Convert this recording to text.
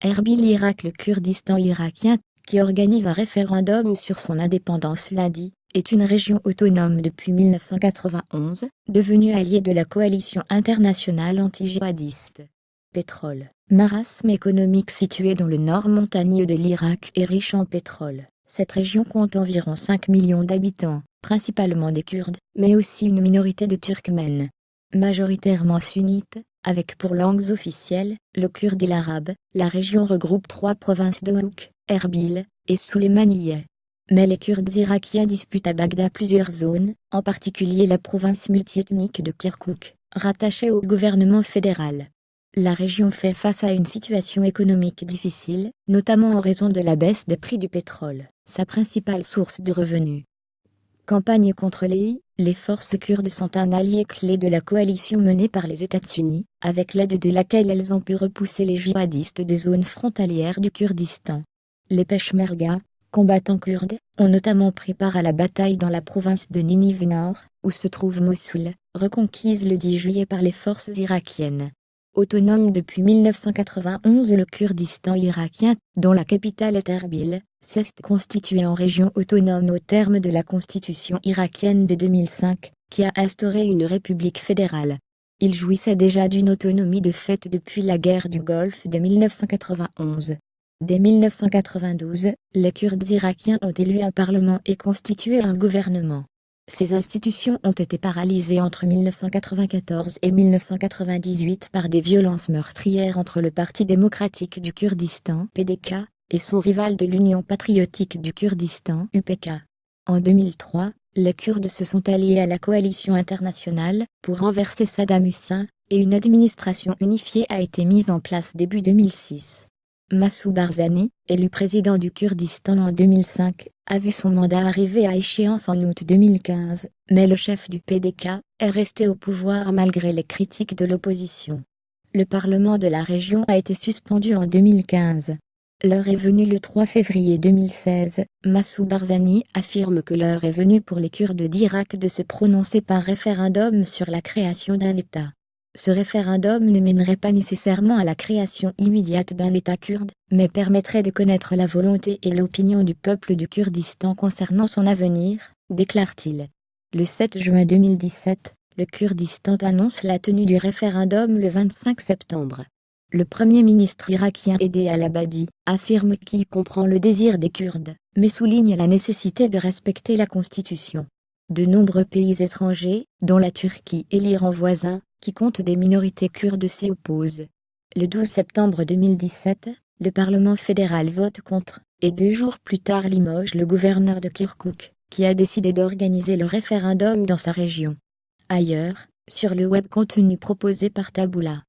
Erbil Irak Le Kurdistan irakien, qui organise un référendum sur son indépendance lundi, est une région autonome depuis 1991, devenue alliée de la coalition internationale anti jihadiste Pétrole. Marasme économique situé dans le nord montagneux de l'Irak et riche en pétrole. Cette région compte environ 5 millions d'habitants, principalement des Kurdes, mais aussi une minorité de Turkmènes. Majoritairement sunnites, avec pour langues officielles, le kurde et l'arabe, la région regroupe trois provinces de Houk, Erbil, et Souleymaniye. Mais les Kurdes irakiens disputent à Bagdad plusieurs zones, en particulier la province multiethnique de Kirkuk, rattachée au gouvernement fédéral. La région fait face à une situation économique difficile, notamment en raison de la baisse des prix du pétrole, sa principale source de revenus. Campagne contre les les forces kurdes sont un allié clé de la coalition menée par les États unis, avec l'aide de laquelle elles ont pu repousser les jihadistes des zones frontalières du Kurdistan. Les Peshmerga, combattants kurdes, ont notamment pris part à la bataille dans la province de Ninive Nord, où se trouve Mossoul, reconquise le 10 juillet par les forces irakiennes. Autonome depuis 1991 le Kurdistan irakien, dont la capitale est Erbil, s'est constitué en région autonome au terme de la constitution irakienne de 2005, qui a instauré une république fédérale. Il jouissait déjà d'une autonomie de fait depuis la guerre du Golfe de 1991. Dès 1992, les Kurdes irakiens ont élu un parlement et constitué un gouvernement. Ces institutions ont été paralysées entre 1994 et 1998 par des violences meurtrières entre le Parti démocratique du Kurdistan PDK et son rival de l'Union patriotique du Kurdistan UPK. En 2003, les Kurdes se sont alliés à la coalition internationale pour renverser Saddam Hussein, et une administration unifiée a été mise en place début 2006. Massoud Barzani, élu président du Kurdistan en 2005, a vu son mandat arriver à échéance en août 2015, mais le chef du PDK est resté au pouvoir malgré les critiques de l'opposition. Le Parlement de la région a été suspendu en 2015. L'heure est venue Le 3 février 2016, Massoud Barzani affirme que l'heure est venue pour les Kurdes d'Irak de se prononcer par référendum sur la création d'un État. Ce référendum ne mènerait pas nécessairement à la création immédiate d'un État kurde, mais permettrait de connaître la volonté et l'opinion du peuple du Kurdistan concernant son avenir, déclare-t-il. Le 7 juin 2017, le Kurdistan annonce la tenue du référendum le 25 septembre. Le premier ministre irakien Aidé al-Abadi affirme qu'il comprend le désir des Kurdes, mais souligne la nécessité de respecter la Constitution. De nombreux pays étrangers, dont la Turquie et l'Iran voisin, qui comptent des minorités kurdes s'y opposent. Le 12 septembre 2017, le Parlement fédéral vote contre, et deux jours plus tard limoge le gouverneur de Kirkuk, qui a décidé d'organiser le référendum dans sa région. Ailleurs, sur le web contenu proposé par Taboula.